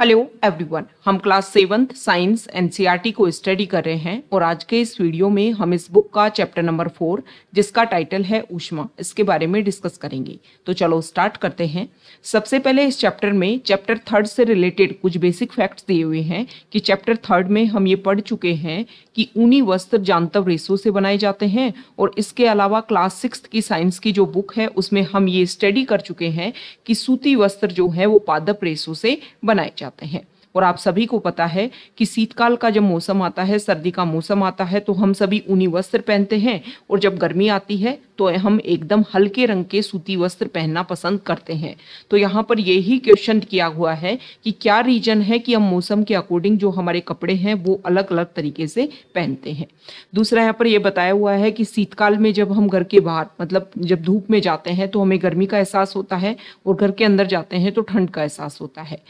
hello everyone हम class seventh science NCERT को study कर रहे हैं और आज के इस वीडियो में हम इस बुक का चैप्टर नंबर फोर जिसका टाइटल है ऊष्मा इसके बारे में डिस्कस करेंगे तो चलो स्टार्ट करते हैं सबसे पहले इस चैप्टर में चैप्टर थर्ड से रिलेटेड कुछ बेसिक फैक्ट्स दिए हुए हैं कि चैप्टर थर्ड में हम ये पढ़ चुके हैं कि ऊनी वस्त्र जानतव रेसों से बनाए जाते हैं और इसके अलावा क्लास सिक्स की साइंस की जो बुक है उसमें हम ये स्टडी कर चुके हैं कि सूती वस्त्र जो है वो पादप रेसों से बनाए जाते जाते हैं और आप सभी को पता है कि शीतकाल का जब मौसम आता है सर्दी का मौसम आता है तो हम सभी ऊनी वस्त्र पहनते हैं और जब गर्मी आती है तो हम एकदम हल्के रंग के सूती वस्त्र पहनना पसंद करते हैं तो यहाँ पर यही क्वेश्चन किया हुआ है कि क्या रीजन है कि हम मौसम के अकॉर्डिंग जो हमारे कपड़े हैं वो अलग अलग तरीके से पहनते हैं दूसरा यहाँ पर यह बताया हुआ है कि शीतकाल में जब हम घर के बाहर मतलब जब धूप में जाते हैं तो हमें गर्मी का एहसास होता है और घर के अंदर जाते हैं तो ठंड का एहसास होता है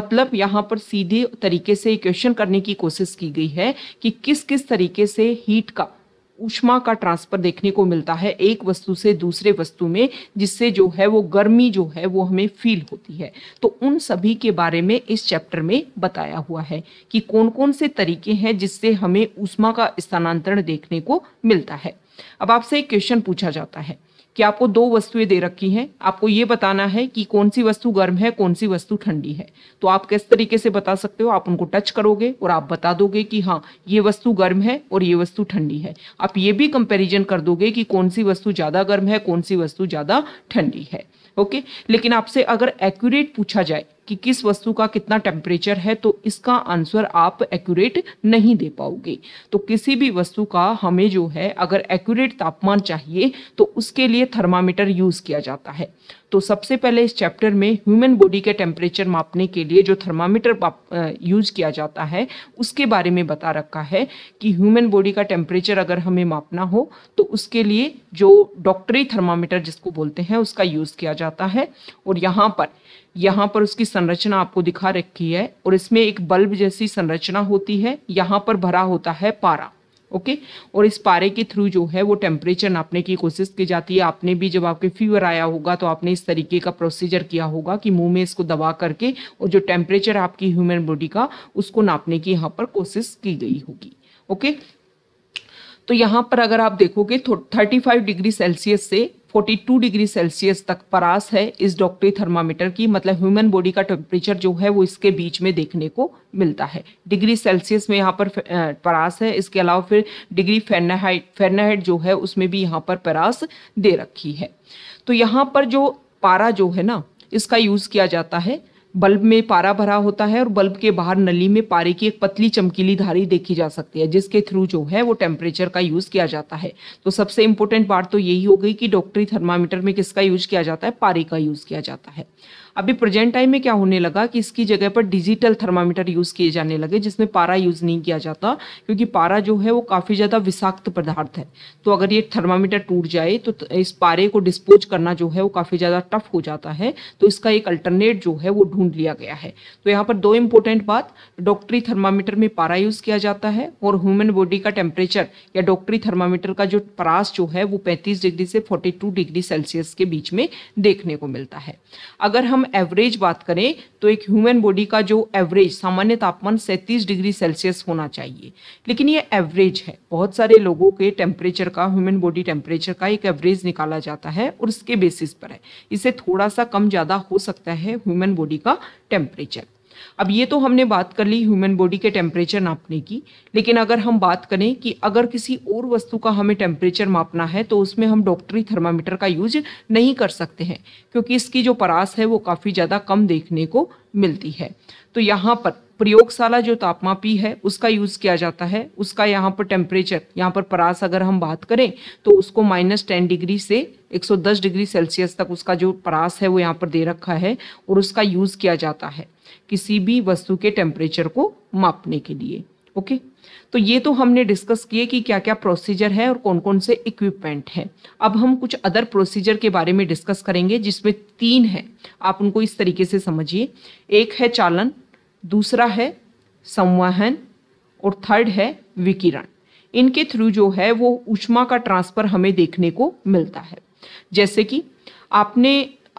मतलब यहाँ पर सीधे तरीके से इक्वेशन करने की कोशिश की गई है कि किस किस तरीके से हीट का ऊष्मा का ट्रांसफर देखने को मिलता है एक वस्तु से दूसरे वस्तु में जिससे जो है वो गर्मी जो है वो हमें फील होती है तो उन सभी के बारे में इस चैप्टर में बताया हुआ है कि कौन कौन से तरीके हैं जिससे हमें ऊष्मा का स्थानांतरण देखने को मिलता है अब आपसे एक क्वेश्चन पूछा जाता है कि आपको दो वस्तुएं दे रखी हैं आपको ये बताना है कि कौन सी वस्तु गर्म है कौन सी वस्तु ठंडी है तो आप किस तरीके से बता सकते हो आप उनको टच करोगे और आप बता दोगे कि हाँ ये वस्तु गर्म है और ये वस्तु ठंडी है आप ये भी कंपेरिजन कर दोगे कि कौन सी वस्तु ज़्यादा गर्म है कौन सी वस्तु ज़्यादा ठंडी है ओके लेकिन आपसे अगर एक्यूरेट पूछा जाए कि किस वस्तु का कितना टेम्परेचर है तो इसका आंसर आप एक्यूरेट नहीं दे पाओगे तो किसी भी वस्तु का हमें जो है अगर एक्यूरेट तापमान चाहिए तो उसके लिए थर्मामीटर यूज़ किया जाता है तो सबसे पहले इस चैप्टर में ह्यूमन बॉडी के टेम्परेचर मापने के लिए जो थर्मामीटर यूज किया जाता है उसके बारे में बता रखा है कि ह्यूमन बॉडी का टेम्परेचर अगर हमें मापना हो तो उसके लिए जो डॉक्टरी थर्मामीटर जिसको बोलते हैं उसका यूज़ किया जाता है और यहाँ पर यहाँ पर उसकी संरचना आपको दिखा रखी है और इसमें एक बल्ब जैसी संरचना होती है यहाँ पर भरा होता है पारा ओके और इस पारे के थ्रू जो है वो टेम्परेचर नापने की कोशिश की जाती है आपने भी जब आपके फीवर आया होगा तो आपने इस तरीके का प्रोसीजर किया होगा कि मुंह में इसको दबा करके और जो टेम्परेचर आपकी ह्यूमन बॉडी का उसको नापने की यहाँ पर कोशिश की गई होगी ओके तो यहाँ पर अगर आप देखोगे थर्टी फाइव डिग्री सेल्सियस से 42 डिग्री सेल्सियस तक परास है इस डॉक्टरी थर्मामीटर की मतलब ह्यूमन बॉडी का टेम्परेचर जो है वो इसके बीच में देखने को मिलता है डिग्री सेल्सियस में यहाँ पर परास है इसके अलावा फिर डिग्री फेरनाहाइट फेरनाहाइट जो है उसमें भी यहाँ पर परास दे रखी है तो यहाँ पर जो पारा जो है ना इसका यूज़ किया जाता है बल्ब में पारा भरा होता है और बल्ब के बाहर नली में पारे की एक पतली चमकीली धारी देखी जा सकती है जिसके थ्रू जो है वो टेम्परेचर का यूज़ किया जाता है तो सबसे इंपॉर्टेंट बात तो यही हो गई कि डॉक्टरी थर्मामीटर में किसका यूज किया जाता है पारे का यूज़ किया जाता है अभी प्रेजेंट टाइम में क्या होने लगा कि इसकी जगह पर डिजिटल थर्मामीटर यूज़ किए जाने लगे जिसमें पारा यूज़ नहीं किया जाता क्योंकि पारा जो है वो काफ़ी ज़्यादा विषाक्त पदार्थ है तो अगर ये थर्मामीटर टूट जाए तो इस पारे को डिस्पोज करना जो है वो काफ़ी ज़्यादा टफ हो जाता है तो इसका एक अल्टरनेट जो है वो ढूंढ लिया गया है तो यहाँ पर दो इंपॉर्टेंट बात डॉक्टरी थर्मामीटर में पारा यूज़ किया जाता है और ह्यूमन बॉडी का टेम्परेचर या डॉक्टरी थर्मामीटर का जो परास जो है वो पैंतीस डिग्री से फोर्टी डिग्री सेल्सियस के बीच में देखने को मिलता है अगर हम एवरेज बात करें तो एक ह्यूमन बॉडी का जो एवरेज सामान्य तापमान सैंतीस डिग्री सेल्सियस होना चाहिए लेकिन ये एवरेज है बहुत सारे लोगों के टेम्परेचर का ह्यूमन बॉडी टेम्परेचर का एक एवरेज निकाला जाता है और उसके बेसिस पर है इसे थोड़ा सा कम ज़्यादा हो सकता है ह्यूमन बॉडी का टेम्परेचर अब ये तो हमने बात कर ली ह्यूमन बॉडी के टेम्परेचर नापने की लेकिन अगर हम बात करें कि अगर किसी और वस्तु का हमें टेम्परेचर मापना है तो उसमें हम डॉक्टरी थर्मामीटर का यूज नहीं कर सकते हैं क्योंकि इसकी जो परास है वो काफ़ी ज़्यादा कम देखने को मिलती है तो यहाँ पर प्रयोगशाला जो तापमापी है उसका यूज़ किया जाता है उसका यहाँ पर टेम्परेचर यहाँ पर परास अगर हम बात करें तो उसको माइनस टेन डिग्री से 110 डिग्री सेल्सियस तक उसका जो परास है वो यहाँ पर दे रखा है और उसका यूज़ किया जाता है किसी भी वस्तु के टेम्परेचर को मापने के लिए ओके तो ये तो हमने डिस्कस किए कि क्या क्या प्रोसीजर है और कौन कौन से इक्विपमेंट हैं अब हम कुछ अदर प्रोसीजर के बारे में डिस्कस करेंगे जिसमें तीन है आप उनको इस तरीके से समझिए एक है चालन दूसरा है संवहन और थर्ड है विकिरण इनके थ्रू जो है वो ऊष्मा का ट्रांसफ़र हमें देखने को मिलता है जैसे कि आपने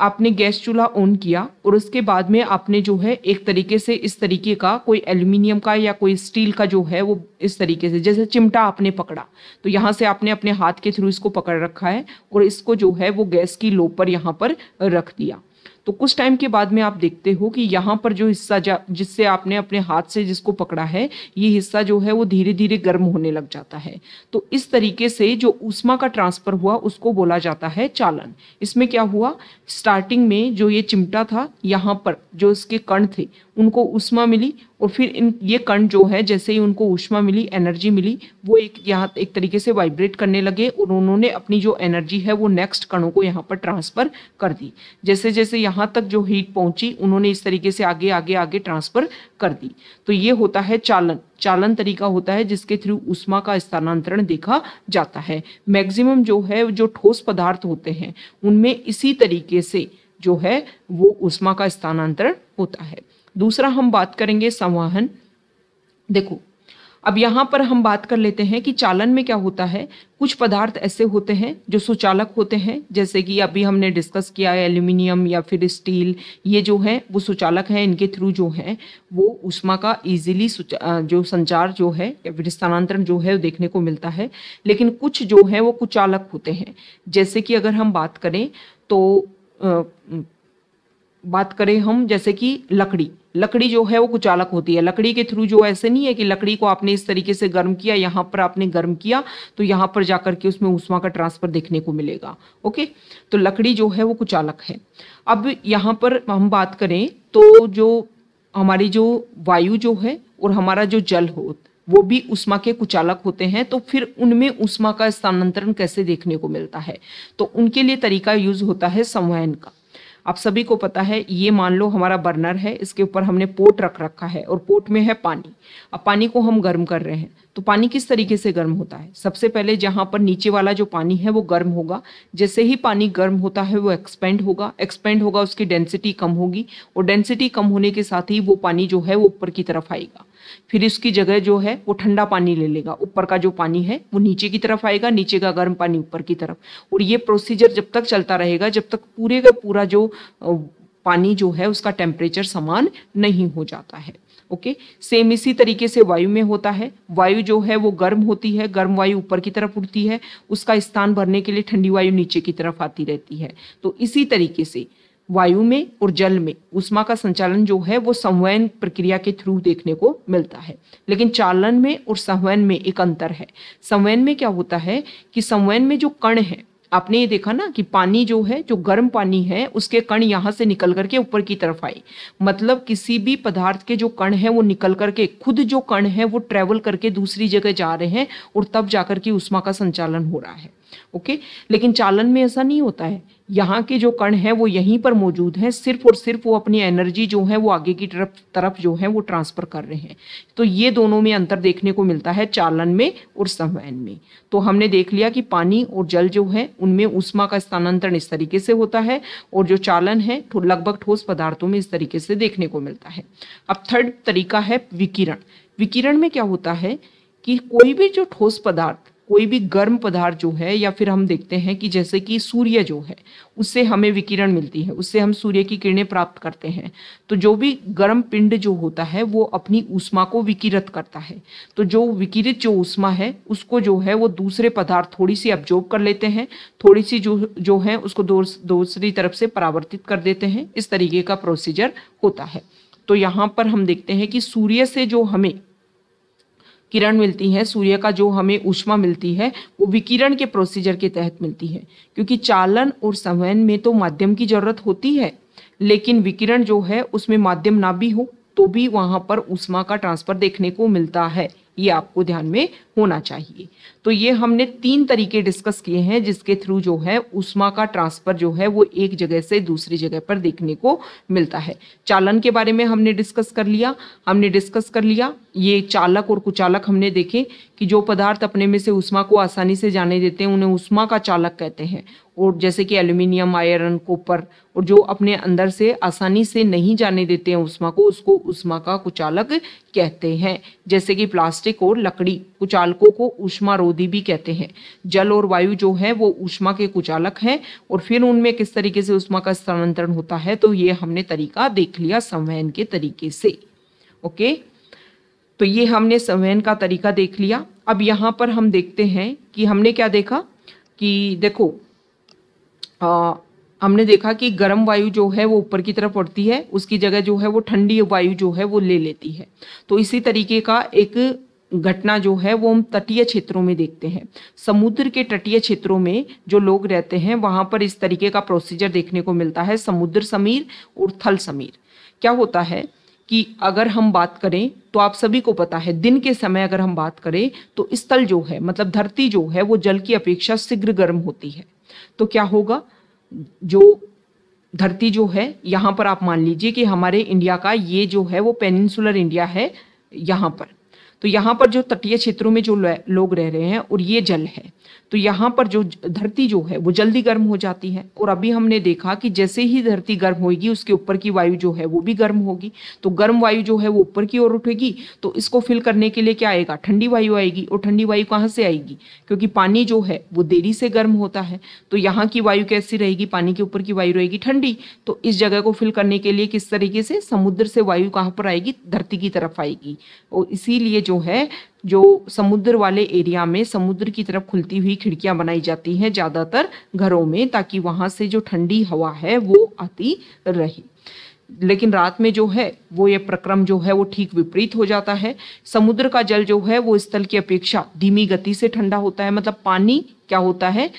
आपने गैस चूल्हा ऑन किया और उसके बाद में आपने जो है एक तरीके से इस तरीके का कोई एल्यूमिनियम का या कोई स्टील का जो है वो इस तरीके से जैसे चिमटा आपने पकड़ा तो यहाँ से आपने अपने हाथ के थ्रू इसको पकड़ रखा है और इसको जो है वो गैस की लो पर यहाँ पर रख दिया तो कुछ टाइम के बाद में आप देखते हो कि यहाँ पर जो हिस्सा जिससे आपने अपने हाथ से जिसको पकड़ा है ये हिस्सा जो है वो धीरे धीरे गर्म होने लग जाता है तो इस तरीके से जो ऊष्मा का ट्रांसफर हुआ उसको बोला जाता है चालन इसमें क्या हुआ स्टार्टिंग में जो ये चिमटा था यहाँ पर जो इसके कण थे उनको उष्मा मिली और फिर इन ये कण जो है जैसे ही उनको उष्मा मिली एनर्जी मिली वो एक यहाँ एक तरीके से वाइब्रेट करने लगे और उन्होंने अपनी जो एनर्जी है वो नेक्स्ट कणों को यहाँ पर ट्रांसफ़र कर दी जैसे जैसे यहाँ तक जो हीट पहुँची उन्होंने इस तरीके से आगे आगे आगे ट्रांसफ़र कर दी तो ये होता है चालन चालन तरीका होता है जिसके थ्रू उष्मा का स्थानांतरण देखा जाता है मैक्सिमम जो है जो ठोस पदार्थ होते हैं उनमें इसी तरीके से जो है वो उष्मा का स्थानांतरण होता है दूसरा हम बात करेंगे संवाहन देखो अब यहाँ पर हम बात कर लेते हैं कि चालन में क्या होता है कुछ पदार्थ ऐसे होते हैं जो सुचालक होते हैं जैसे कि अभी हमने डिस्कस किया है एल्यूमिनियम या फिर स्टील ये जो है वो सुचालक हैं इनके थ्रू जो है वो उष्मा का इजीली जो संचार जो है या फिर स्थानांतरण जो है वो देखने को मिलता है लेकिन कुछ जो है वो कुचालक होते हैं जैसे कि अगर हम बात करें तो आ, बात करें हम जैसे कि लकड़ी लकड़ी जो है वो कुचालक होती है लकड़ी के थ्रू जो ऐसे नहीं है कि लकड़ी को आपने इस तरीके से गर्म किया यहाँ पर आपने गर्म किया तो यहाँ पर जाकर के उसमें ऊष्मा का ट्रांसफर देखने को मिलेगा ओके तो लकड़ी जो है वो कुचालक है अब यहाँ पर हम बात करें तो जो हमारी जो वायु जो है और हमारा जो जल हो वो भी उष्मा के कुचालक होते हैं तो फिर उनमें उष्मा का स्थानांतरण कैसे देखने को मिलता है तो उनके लिए तरीका यूज होता है संवहन का आप सभी को पता है ये मान लो हमारा बर्नर है इसके ऊपर हमने पोट रख रखा है और पोट में है पानी अब पानी को हम गर्म कर रहे हैं तो पानी किस तरीके से गर्म होता है सबसे पहले जहाँ पर नीचे वाला जो पानी है वो गर्म होगा जैसे ही पानी गर्म होता है वो एक्सपेंड होगा एक्सपेंड होगा उसकी डेंसिटी कम होगी और डेंसिटी कम होने के साथ ही वो पानी जो है वो ऊपर की तरफ आएगा फिर इसकी जगह जो है वो ठंडा पानी ले लेगा ऊपर का जो पानी है वो नीचे की तरफ आएगा नीचे का गर्म पानी ऊपर की तरफ और ये प्रोसीजर जब तक चलता रहेगा जब तक पूरे का पूरा जो पानी जो है उसका टेम्परेचर समान नहीं हो जाता है ओके सेम इसी तरीके से वायु में होता है वायु जो है वो गर्म होती है गर्म वायु ऊपर की तरफ उठती है उसका स्थान भरने के लिए ठंडी वायु नीचे की तरफ आती रहती है तो इसी तरीके से वायु में और जल में उष्मा का संचालन जो है वो संवयन प्रक्रिया के थ्रू देखने को मिलता है लेकिन चालन में और संवयन में एक अंतर है संवयन में क्या होता है कि संवयन में जो कण है आपने ये देखा ना कि पानी जो है जो गर्म पानी है उसके कण यहाँ से निकल करके ऊपर की तरफ आए मतलब किसी भी पदार्थ के जो कण है वो निकल करके खुद जो कण है वो ट्रेवल करके दूसरी जगह जा रहे हैं और तब जाकर के उष्मा का संचालन हो रहा है ओके लेकिन चालन में ऐसा नहीं होता है यहाँ के जो कण हैं वो यहीं पर मौजूद हैं सिर्फ और सिर्फ वो अपनी एनर्जी जो है वो आगे की तरफ तरफ जो है वो ट्रांसफर कर रहे हैं तो ये दोनों में अंतर देखने को मिलता है चालन में और संवहन में तो हमने देख लिया कि पानी और जल जो है उनमें उष्मा का स्थानांतरण इस तरीके से होता है और जो चालन है लगभग ठोस पदार्थों में इस तरीके से देखने को मिलता है अब थर्ड तरीका है विकिरण विकिरण में क्या होता है कि कोई भी जो ठोस पदार्थ कोई भी गर्म पदार्थ जो है या फिर हम देखते हैं कि जैसे कि सूर्य जो है उससे हमें विकिरण मिलती है उससे हम सूर्य की किरणें प्राप्त करते हैं तो जो भी गर्म पिंड जो होता है वो अपनी ऊष्मा को विकिरत करता है तो जो विकिरित जो ऊष्मा है उसको जो है वो दूसरे पदार्थ थोड़ी सी अब्जॉर्ब कर लेते हैं थोड़ी सी जो जो है उसको दूसरी तरफ से परावर्तित कर देते हैं इस तरीके का प्रोसीजर होता है तो यहाँ पर हम देखते हैं कि सूर्य से जो हमें किरण मिलती है सूर्य का जो हमें ऊष्मा मिलती है वो विकिरण के प्रोसीजर के तहत मिलती है क्योंकि चालन और संवहन में तो माध्यम की जरूरत होती है लेकिन विकिरण जो है उसमें माध्यम ना भी हो तो भी वहाँ पर ऊष्मा का ट्रांसफर देखने को मिलता है ये आपको ध्यान में होना चाहिए तो ये हमने तीन तरीके डिस्कस किए हैं जिसके थ्रू जो है उष्मा का ट्रांसफर जो है वो एक जगह से दूसरी जगह पर देखने को मिलता है चालन के बारे में हमने डिस्कस कर लिया हमने डिस्कस कर लिया ये चालक और कुचालक हमने देखे कि जो पदार्थ अपने में से उष्मा को आसानी से जाने देते हैं उन्हें उष्मा का चालक कहते हैं और जैसे कि एल्यूमिनियम आयरन कॉपर और जो अपने अंदर से आसानी से नहीं जाने देते हैं उष्मा को उसको उष्मा का कुचालक कहते हैं जैसे कि प्लास्टिक और लकड़ी कुचालकों को उष्मा रोधी भी कहते हैं जल और वायु जो है वो उष्मा के कुचालक हैं और फिर उनमें किस तरीके से उष्मा का स्थानांतरण होता है तो ये हमने तरीका देख लिया संवहन के तरीके से ओके तो ये हमने संवहन का तरीका देख लिया अब यहाँ पर हम देखते हैं कि हमने क्या देखा कि देखो आ, हमने देखा कि गर्म वायु जो है वो ऊपर की तरफ पड़ती है उसकी जगह जो है वो ठंडी वायु जो है वो ले लेती है तो इसी तरीके का एक घटना जो है वो हम तटीय क्षेत्रों में देखते हैं समुद्र के तटीय क्षेत्रों में जो लोग रहते हैं वहाँ पर इस तरीके का प्रोसीजर देखने को मिलता है समुद्र समीर और थल समीर क्या होता है कि अगर हम बात करें तो आप सभी को पता है दिन के समय अगर हम बात करें तो स्थल जो है मतलब धरती जो है वो जल की अपेक्षा शीघ्र गर्म होती है तो क्या होगा जो धरती जो है यहाँ पर आप मान लीजिए कि हमारे इंडिया का ये जो है वो पेनिनसुलर इंडिया है यहाँ पर तो यहाँ पर जो तटीय क्षेत्रों में जो लोग रह रहे हैं और ये जल है तो यहाँ पर जो धरती जो है वो जल्दी गर्म हो जाती है और अभी हमने देखा कि जैसे ही धरती गर्म होगी उसके ऊपर की वायु जो है वो भी गर्म होगी तो गर्म वायु जो है वो ऊपर की ओर उठेगी तो इसको फिल करने के लिए क्या आएगा ठंडी वायु आएगी और ठंडी वायु कहाँ से आएगी क्योंकि पानी जो है वो देरी से गर्म होता है तो यहाँ की वायु कैसी रहेगी पानी के ऊपर की वायु रहेगी ठंडी तो इस जगह को फिल करने के लिए किस तरीके से समुद्र से वायु कहाँ पर आएगी धरती की तरफ आएगी और इसीलिए जो है जो समुद्र वाले एरिया में समुद्र की तरफ खुलती हुई खिड़कियां बनाई जाती हैं ज़्यादातर घरों में ताकि वहाँ से जो ठंडी हवा है वो आती रहे लेकिन रात में जो है वो ये प्रक्रम जो है वो ठीक विपरीत हो जाता है समुद्र का जल जो है वो स्थल की अपेक्षा धीमी गति से ठंडा होता है मतलब पानी क्या होता है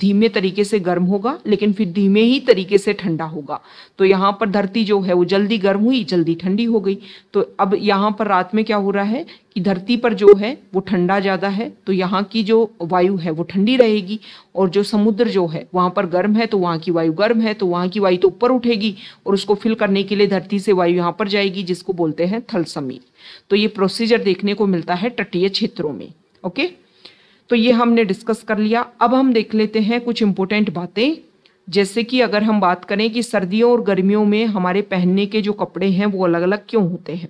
धीमे तरीके से गर्म होगा लेकिन फिर धीमे ही तरीके से ठंडा होगा तो यहाँ पर धरती जो है वो जल्दी गर्म हुई जल्दी ठंडी हो गई तो अब यहाँ पर रात में क्या हो रहा है कि धरती पर जो है वो ठंडा ज़्यादा है तो यहाँ की जो वायु है वो ठंडी रहेगी और जो समुद्र जो है वहाँ पर गर्म है तो वहाँ की वायु गर्म है तो वहाँ की वायु तो ऊपर उठेगी और उसको फिल करने के लिए धरती से वायु यहाँ पर जाएगी जिसको बोलते हैं थल समीर तो ये प्रोसीजर देखने को मिलता है तटीय क्षेत्रों में ओके तो ये हमने डिस्कस कर लिया अब हम देख लेते हैं कुछ इम्पोर्टेंट बातें जैसे कि अगर हम बात करें कि सर्दियों और गर्मियों में हमारे पहनने के जो कपड़े हैं वो अलग अलग क्यों होते हैं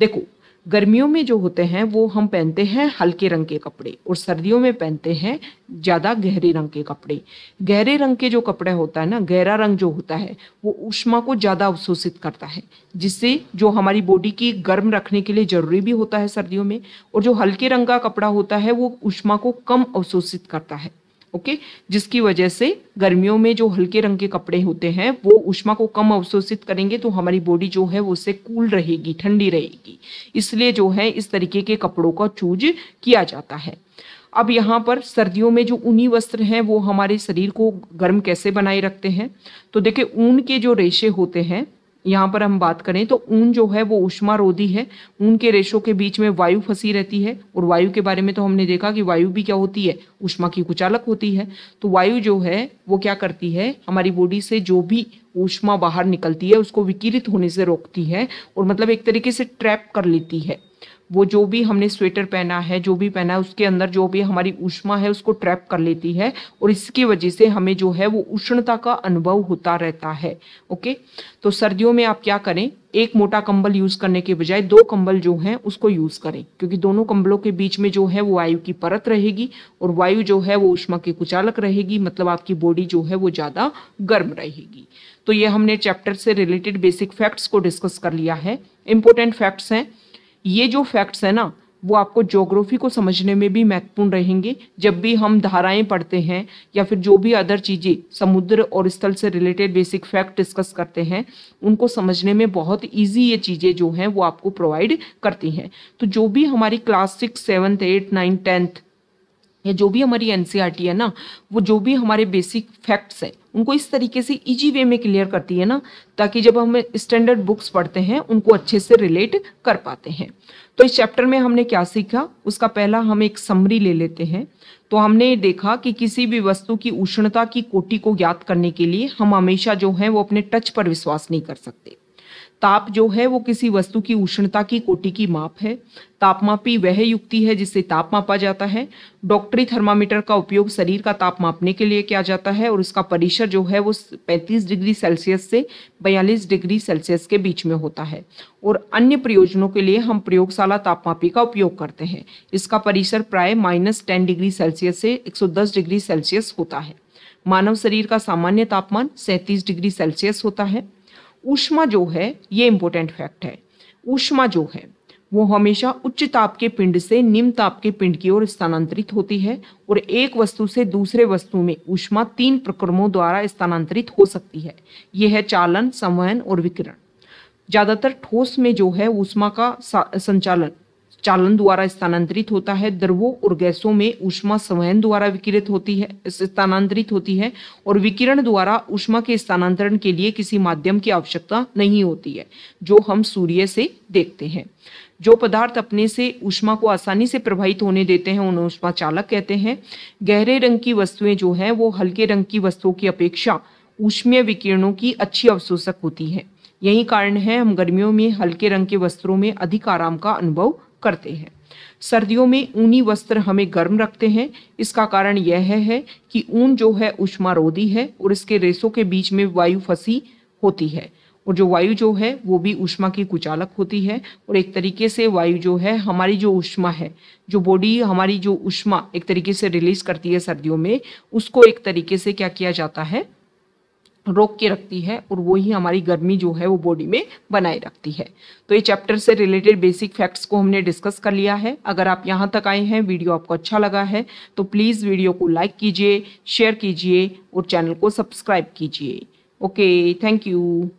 देखो गर्मियों में जो होते हैं वो हम पहनते हैं हल्के रंग के कपड़े और सर्दियों में पहनते हैं ज़्यादा गहरे रंग के कपड़े गहरे रंग के जो कपड़े होता है ना गहरा रंग जो होता है वो ऊष्मा को ज़्यादा अवशोषित करता है जिससे जो हमारी बॉडी की गर्म रखने के लिए ज़रूरी भी होता है सर्दियों में और जो हल्के रंग का कपड़ा होता है वो ऊष्मा को कम अवशोषित करता है ओके जिसकी वजह से गर्मियों में जो हल्के रंग के कपड़े होते हैं वो उष्मा को कम अवशोषित करेंगे तो हमारी बॉडी जो है वो उससे कूल रहेगी ठंडी रहेगी इसलिए जो है इस तरीके के कपड़ों का चूज किया जाता है अब यहाँ पर सर्दियों में जो ऊनी वस्त्र हैं वो हमारे शरीर को गर्म कैसे बनाए रखते हैं तो देखिए ऊन के जो रेशे होते हैं यहाँ पर हम बात करें तो ऊन जो है वो उष्मा रोधी है ऊन के रेशों के बीच में वायु फंसी रहती है और वायु के बारे में तो हमने देखा कि वायु भी क्या होती है उष्मा की कुचालक होती है तो वायु जो है वो क्या करती है हमारी बॉडी से जो भी ऊष्मा बाहर निकलती है उसको विकिरित होने से रोकती है और मतलब एक तरीके से ट्रैप कर लेती है वो जो भी हमने स्वेटर पहना है जो भी पहना है उसके अंदर जो भी हमारी उष्मा है उसको ट्रैप कर लेती है और इसकी वजह से हमें जो है वो उष्णता का अनुभव होता रहता है ओके तो सर्दियों में आप क्या करें एक मोटा कंबल यूज करने के बजाय दो कंबल जो हैं उसको यूज करें क्योंकि दोनों कंबलों के बीच में जो है वो वायु की परत रहेगी और वायु जो है वो उष्मा की कुचालक रहेगी मतलब आपकी बॉडी जो है वो ज़्यादा गर्म रहेगी तो ये हमने चैप्टर से रिलेटेड बेसिक फैक्ट्स को डिस्कस कर लिया है इंपॉर्टेंट फैक्ट्स हैं ये जो फैक्ट्स है ना वो आपको ज्योग्राफी को समझने में भी महत्वपूर्ण रहेंगे जब भी हम धाराएं पढ़ते हैं या फिर जो भी अदर चीज़ें समुद्र और स्थल से रिलेटेड बेसिक फैक्ट डिस्कस करते हैं उनको समझने में बहुत इजी ये चीज़ें जो हैं वो आपको प्रोवाइड करती हैं तो जो भी हमारी class six seventh eight ninth tenth या जो भी हमारी एन e है ना वो जो भी हमारे बेसिक फैक्ट्स हैं उनको इस तरीके से इजी वे में क्लियर करती है ना ताकि जब हम स्टैंडर्ड बुक्स पढ़ते हैं उनको अच्छे से रिलेट कर पाते हैं तो इस चैप्टर में हमने क्या सीखा उसका पहला हम एक समरी ले लेते हैं तो हमने देखा कि किसी भी वस्तु की उष्णता की कोटि को ज्ञात करने के लिए हम हमेशा जो है वो अपने टच पर विश्वास नहीं कर सकते ताप जो है वो किसी वस्तु की उष्णता की कोटि की माप है तापमापी वह युक्ति है जिससे ताप मापा जाता है डॉक्टरी थर्मामीटर का उपयोग शरीर का ताप मापने के लिए किया जाता है और उसका परिसर जो है वो 35 डिग्री सेल्सियस से 42 डिग्री सेल्सियस के बीच में होता है और अन्य प्रयोजनों के लिए हम प्रयोगशाला तापमापी का उपयोग करते हैं इसका परिसर प्राय माइनस टेन डिग्री सेल्सियस से एक डिग्री सेल्सियस होता है मानव शरीर का सामान्य तापमान सैंतीस डिग्री सेल्सियस होता है ऊष्मा जो है ये इंपॉर्टेंट फैक्ट है ऊष्मा जो है वो हमेशा उच्च ताप के पिंड से निम्न ताप के पिंड की ओर स्थानांतरित होती है और एक वस्तु से दूसरे वस्तु में ऊष्मा तीन प्रक्रमों द्वारा स्थानांतरित हो सकती है यह है चालन संवहन और विकिरण ज़्यादातर ठोस में जो है ऊष्मा का संचालन चालन द्वारा स्थानांतरित होता है द्रवों और गैसों में ऊष्मा संवहन द्वारा विकिरित होती है स्थानांतरित होती है और विकिरण द्वारा ऊष्मा के स्थानांतरण के लिए किसी माध्यम की आवश्यकता नहीं होती है जो हम सूर्य से देखते हैं जो पदार्थ अपने से ऊष्मा को आसानी से प्रभावित होने देते हैं उन्हें ऊष्मा चालक कहते हैं गहरे रंग की वस्तुएं जो हैं वो हल्के रंग की वस्तुओं की अपेक्षा ऊष्मीय विकिरणों की अच्छी अवशोषक होती है यही कारण है हम गर्मियों में हल्के रंग के वस्त्रों में अधिक आराम का अनुभव करते हैं सर्दियों में ऊनी वस्त्र हमें गर्म रखते हैं इसका कारण यह है कि ऊन जो है उष्मारोधी है और इसके रेसों के बीच में वायु फंसी होती है और जो वायु जो है वो भी उष्मा की कुचालक होती है और एक तरीके से वायु जो है हमारी जो उष्मा है जो बॉडी हमारी जो उष्मा एक तरीके से रिलीज करती है सर्दियों में उसको एक तरीके से क्या किया जाता है रोक के रखती है और वो ही हमारी गर्मी जो है वो बॉडी में बनाए रखती है तो ये चैप्टर से रिलेटेड बेसिक फैक्ट्स को हमने डिस्कस कर लिया है अगर आप यहाँ तक आए हैं वीडियो आपको अच्छा लगा है तो प्लीज़ वीडियो को लाइक कीजिए शेयर कीजिए और चैनल को सब्सक्राइब कीजिए ओके थैंक यू